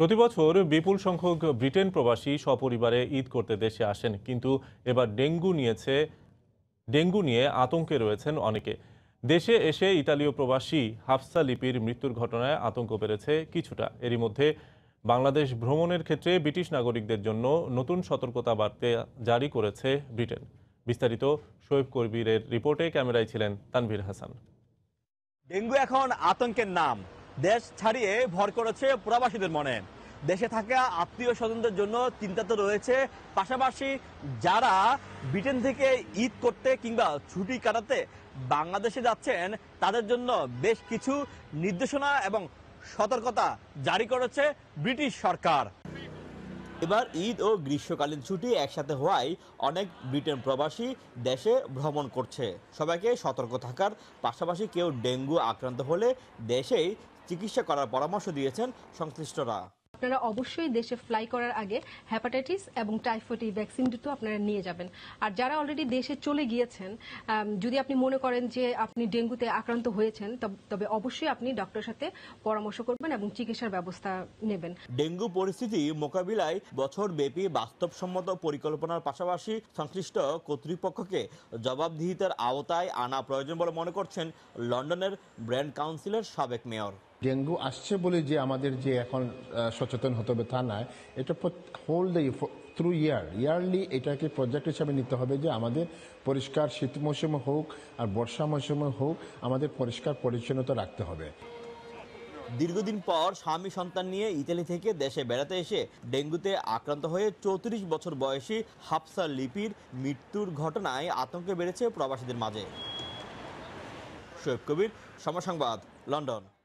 প্রতি বছর বিপুল সংখ্যক ব্রিটেন প্রবাসী সপরিবারে ঈদ করতে দেশে আসেন কিন্তু এবার ডেঙ্গু নিয়েছে ডেঙ্গু নিয়ে আতঙ্কে রয়েছেন অনেকে দেশে এসে ইতালীয় প্রবাসী হাফসা লিপির মৃত্যুর ঘটনায় আতঙ্ক বেড়েছে কিছুটা এরই মধ্যে বাংলাদেশ ভ্রমণের ক্ষেত্রে ব্রিটিশ নাগরিকদের জন্য নতুন সতর্কতা বার্তা জারি করেছে ব্রিটেন বিস্তারিত শোয়েব কবিরের রিপোর্টে ক্যামেরায় ছিলেন তানভীর হাসান ডেঙ্গু এখন আতঙ্কের নাম দেশ ছাড়িয়ে ভর করেছে প্রবাসীদের মনে দেশে থাকা আত্মীয় স্বজনদের জন্য চিন্তা তো রয়েছে পাশাপাশি যারা ব্রিটেন থেকে ঈদ করতে কিংবা ছুটি কাটাতে বাংলাদেশে যাচ্ছেন তাদের জন্য বেশ কিছু নির্দেশনা এবং সতর্কতা জারি করেছে ব্রিটিশ সরকার এবার ঈদ ও গ্রীষ্মকালীন ছুটি একসাথে হওয়ায় অনেক ব্রিটেন প্রবাসী দেশে ভ্রমণ করছে সবাইকে সতর্ক থাকার পাশাপাশি কেউ ডেঙ্গু আক্রান্ত হলে দেশেই চিকিৎসা করার পরামর্শ দিয়েছেন সংশ্লিষ্টরা আপনারা অবশ্যই দেশে ফ্লাই করার আগে হ্যাপাটাইটিস এবং টাইফয়েড এই ভ্যাকসিন দুটো আপনারা নিয়ে যাবেন আর যারা অলরেডি দেশে চলে গিয়েছেন যদি আপনি মনে করেন যে আপনি ডেঙ্গুতে আক্রান্ত হয়েছেন তবে অবশ্যই আপনি ডক্টরের সাথে পরামর্শ করবেন এবং চিকিৎসার ব্যবস্থা নেবেন ডেঙ্গু পরিস্থিতি মোকাবিলায় বছরব্যাপী বাস্তবসম্মত পরিকল্পনার পাশাপাশি সংশ্লিষ্ট কর্তৃপক্ষকে জবাবদিহিতার আওতায় আনা প্রয়োজন বলে মনে করছেন লন্ডনের ব্র্যান্ড কাউন্সিলের সাবেক মেয়র ডেঙ্গু আসছে বলে যে আমাদের যে এখন সচেতন হতে হবে তা নয় এটা whole the through year yearly এটাকে প্রজেক্ট হিসাবে নিতে হবে যে আমাদের পরিষ্কার শীত মৌসুমে হোক আর বর্ষা মৌসুমে হোক আমাদের পরিষ্কার পরিচ্ছন্নতা রাখতে হবে দীর্ঘদিন পর স্বামী সন্তান নিয়ে ইতালি থেকে দেশে বেড়াতে এসে ডেঙ্গুতে আক্রান্ত হয়ে চৌত্রিশ বছর বয়সী হাফসা লিপির মৃত্যুর ঘটনায় আতঙ্কে বেড়েছে প্রবাসীদের মাঝে শোয়েব কবির সমসংবাদ লন্ডন